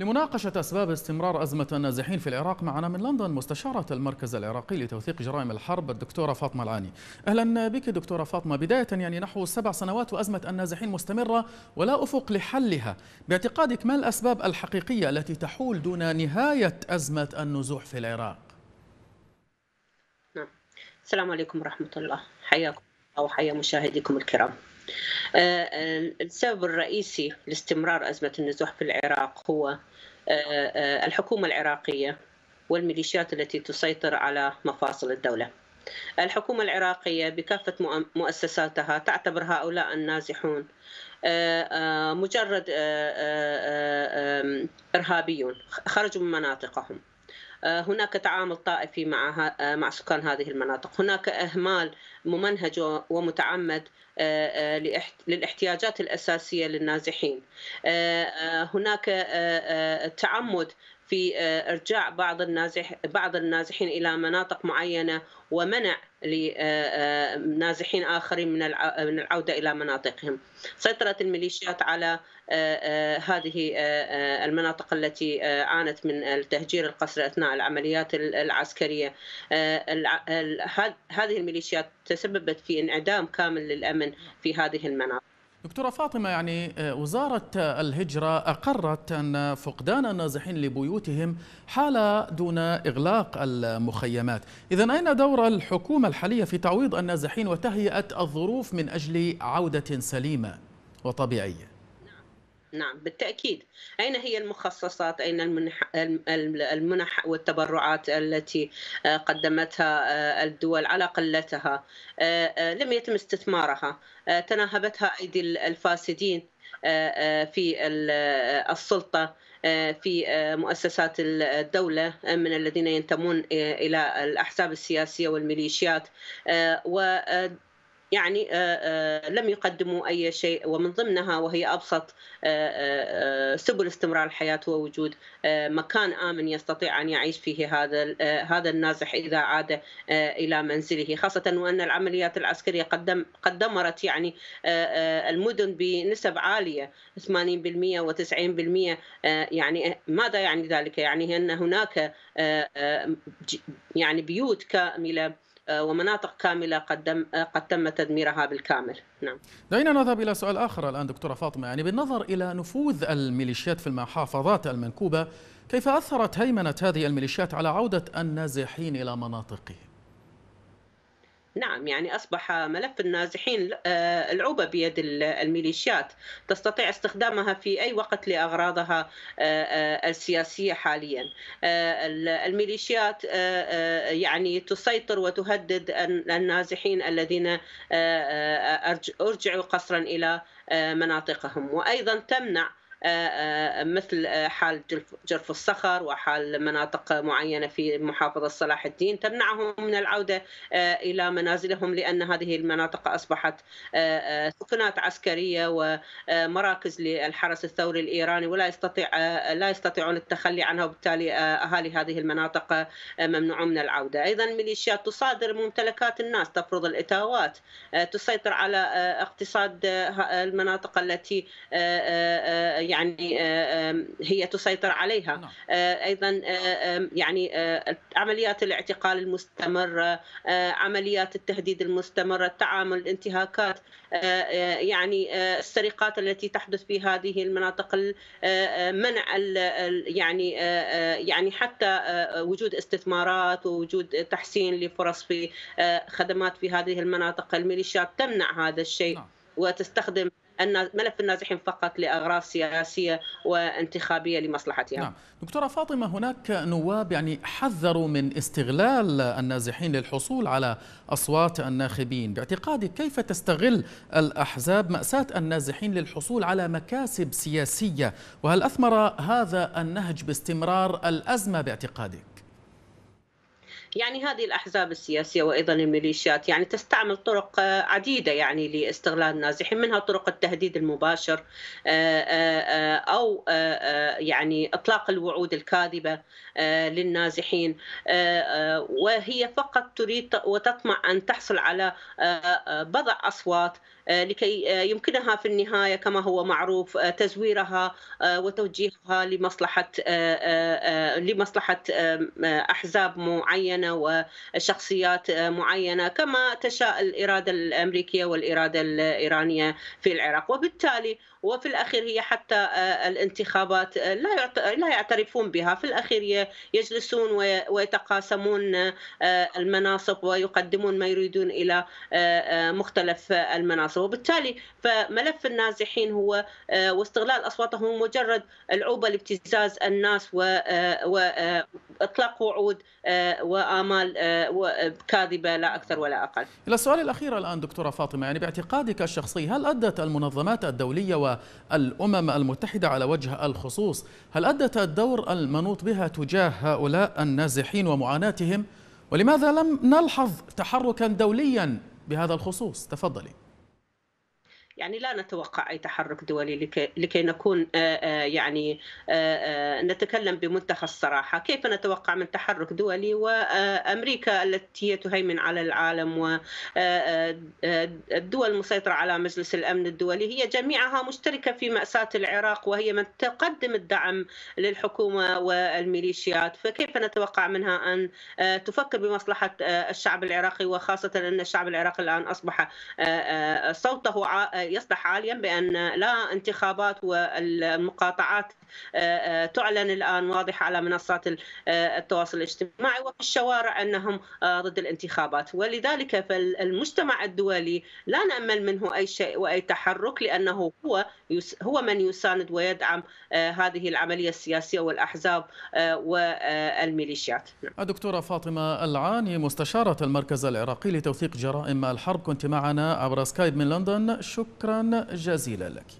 لمناقشة أسباب استمرار أزمة النازحين في العراق معنا من لندن مستشارة المركز العراقي لتوثيق جرائم الحرب الدكتورة فاطمة العاني أهلا بك دكتورة فاطمة بداية يعني نحو سبع سنوات وأزمة النازحين مستمرة ولا أفق لحلها باعتقادك ما الأسباب الحقيقية التي تحول دون نهاية أزمة النزوح في العراق نعم. السلام عليكم ورحمة الله حياكم أو حيا مشاهديكم الكرام آه، آه، السبب الرئيسي لاستمرار أزمة النزوح في العراق هو آه، الحكومة العراقية والميليشيات التي تسيطر على مفاصل الدولة الحكومة العراقية بكافة مؤسساتها تعتبر هؤلاء النازحون مجرد إرهابيون خرجوا من مناطقهم آه، هناك تعامل طائفي مع آه، مع سكان هذه المناطق هناك اهمال ممنهج ومتعمد آه، للاحتياجات الاساسيه للنازحين هناك تعمد في آه، ارجاع بعض النازح بعض النازحين الى مناطق معينه ومنع لنازحين آه، آه، اخرين من من العوده الى مناطقهم. سيطره الميليشيات على هذه المناطق التي عانت من التهجير القسري اثناء العمليات العسكريه. هذه الميليشيات تسببت في انعدام كامل للامن في هذه المناطق. دكتورة فاطمة يعني آه، وزارة آه، الهجرة أقرت أن فقدان النازحين لبيوتهم حالة دون إغلاق المخيمات إذا أين دور الحكومة الحالية في تعويض النازحين وتهيئة الظروف من أجل عودة سليمة وطبيعية؟ نعم بالتأكيد أين هي المخصصات أين المنح... المنح والتبرعات التي آه، قدمتها آه، الدول على قلتها آه، لم يتم استثمارها تناهبتها أيدي الفاسدين في السلطة في مؤسسات الدولة من الذين ينتمون إلى الأحزاب السياسية والميليشيات و يعني آه، آه، لم يقدموا أي شيء ومن ضمنها وهي أبسط آه، سبل استمرار الحياة هو وجود مكان آمن يستطيع أن يعيش فيه هذا هذا النازح إذا عاد إلى منزله خاصة وأن العمليات العسكرية قدم قد دمرت يعني المدن بنسب عالية 80% و90% يعني ماذا يعني ذلك؟ يعني أن هناك يعني بيوت كاملة آه، ومناطق كاملة قد, آه، قد تم تدميرها بالكامل نعم دعينا نذهب إلى سؤال آخر الآن دكتورة فاطمة يعني بالنظر إلى نفوذ الميليشيات في المحافظات المنكوبة كيف أثرت هيمنة هذه الميليشيات على عودة النازحين إلى مناطقهم؟ نعم يعني أصبح ملف النازحين آه، العوبة بيد الميليشيات تستطيع استخدامها في أي وقت لأغراضها آه، آه، السياسية حاليا الميليشيات يعني تسيطر وتهدد النازحين الذين أرجعوا قصرا إلى مناطقهم وأيضا تمنع آه، آه، مثل آه، حال جرف الصخر وحال مناطق معينة في محافظة صلاح الدين تمنعهم من العودة إلى منازلهم لأن هذه المناطق أصبحت سكنات عسكرية ومراكز للحرس الثوري الإيراني ولا يستطيع لا يستطيعون التخلي عنها وبالتالي أهالي هذه المناطق ممنوعون من العودة أيضا ميليشيات تصادر ممتلكات الناس تفرض الإتاوات تسيطر على اقتصاد المناطق التي يعني آه، هي تسيطر عليها نعم. آه، ايضا آه، يعني عمليات الاعتقال المستمره عمليات التهديد المستمره التعامل الانتهاكات يعني السرقات التي تحدث في هذه المناطق منع يعني يعني حتى وجود استثمارات ووجود تحسين لفرص في خدمات في هذه المناطق الميليشيات تمنع هذا الشيء نعم. وتستخدم ملف النازحين فقط لأغراض سياسية وانتخابية لمصلحتها نعم. دكتورة فاطمة هناك نواب يعني حذروا من استغلال النازحين للحصول على أصوات الناخبين باعتقادك كيف تستغل الأحزاب مأساة النازحين للحصول على مكاسب سياسية وهل أثمر هذا النهج باستمرار الأزمة باعتقادك؟ يعني هذه الأحزاب السياسية وأيضا الميليشيات يعني تستعمل طرق آه، عديدة يعني لاستغلال النازحين منها طرق التهديد المباشر آه، آه، أو يعني إطلاق الوعود الكاذبة للنازحين وهي فقط تريد وتطمع أن تحصل على بضع أصوات لكي يمكنها في النهايه كما هو معروف تزويرها وتوجيهها لمصلحه لمصلحه احزاب معينه معينه وشخصيات معينه كما تشاء الاراده الامريكيه والاراده الايرانيه في العراق وبالتالي وفي الأخير هي حتى آه، الانتخابات آه، لا لا يعترفون بها في الأخير يجلسون ويتقاسمون آه، المناصب ويقدمون ما يريدون إلى مختلف المناصب وبالتالي فملف النازحين هو واستغلال أصواتهم مجرد العوبة لابتزاز الناس وإطلاق وعود وآمال كاذبة لا أكثر ولا أقل إلى السؤال الأخير الآن دكتورة فاطمة يعني باعتقادك الشخصي هل أدت المنظمات الدولية و والأمم المتحدة على وجه الخصوص هل أدت الدور المنوط بها تجاه هؤلاء النازحين ومعاناتهم ولماذا لم نلحظ تحركا دوليا بهذا الخصوص تفضلي يعني لا نتوقع أي تحرك دولي لكي, لكي نكون آه، آه، يعني آه، نتكلم بمنتهى الصراحة كيف نتوقع من تحرك دولي وأمريكا التي هي تهيمن على العالم والدول المسيطرة على مجلس الأمن الدولي هي جميعها مشتركة في مأساة العراق وهي من تقدم الدعم للحكومة والميليشيات فكيف نتوقع منها أن تفكر بمصلحة الشعب العراقي وخاصة أن الشعب العراقي الآن أصبح صوته يصدح حاليا بان لا انتخابات والمقاطعات آه، آه، تعلن الان واضحه على منصات آه، التواصل الاجتماعي وفي الشوارع انهم ضد الانتخابات ولذلك فالمجتمع الدولي لا نامل منه اي شيء واي تحرك لانه هو هو من يساند ويدعم هذه العمليه السياسيه والاحزاب والميليشيات. نعم. دكتوره فاطمه العاني مستشاره المركز العراقي لتوثيق جرائم الحرب كنت معنا عبر سكايب من لندن شكرا شكرا جزيلا لك